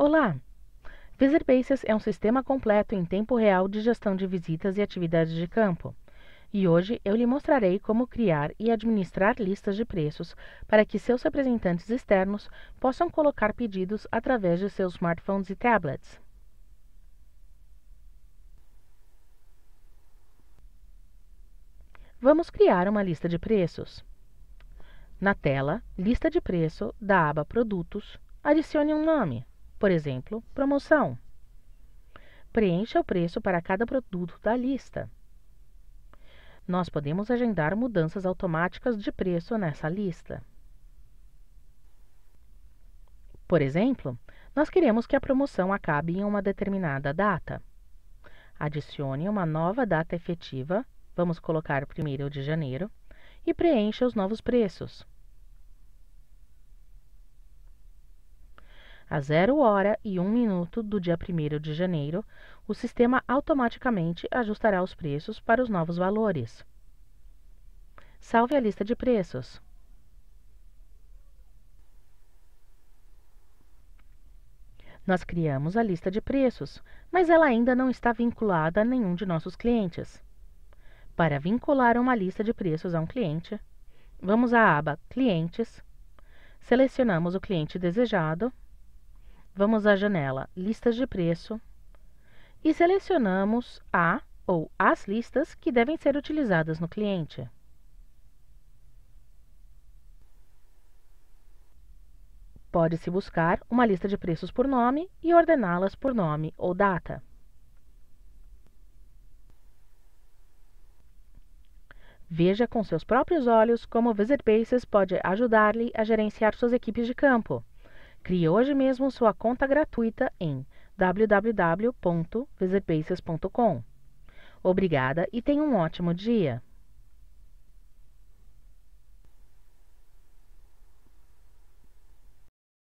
Olá! Visit Bases é um sistema completo em tempo real de gestão de visitas e atividades de campo. E hoje eu lhe mostrarei como criar e administrar listas de preços para que seus representantes externos possam colocar pedidos através de seus smartphones e tablets. Vamos criar uma lista de preços. Na tela, Lista de preço, da aba Produtos, adicione um nome. Por exemplo, promoção. Preencha o preço para cada produto da lista. Nós podemos agendar mudanças automáticas de preço nessa lista. Por exemplo, nós queremos que a promoção acabe em uma determinada data. Adicione uma nova data efetiva, vamos colocar 1 de janeiro, e preencha os novos preços. a 0 hora e 1 minuto do dia 1 de janeiro, o sistema automaticamente ajustará os preços para os novos valores. Salve a lista de preços. Nós criamos a lista de preços, mas ela ainda não está vinculada a nenhum de nossos clientes. Para vincular uma lista de preços a um cliente, vamos à aba Clientes, selecionamos o cliente desejado Vamos à janela Listas de preço e selecionamos a ou as listas que devem ser utilizadas no cliente. Pode-se buscar uma lista de preços por nome e ordená-las por nome ou data. Veja com seus próprios olhos como o Visit Bases pode ajudar-lhe a gerenciar suas equipes de campo. Crie hoje mesmo sua conta gratuita em www.visitbases.com. Obrigada e tenha um ótimo dia!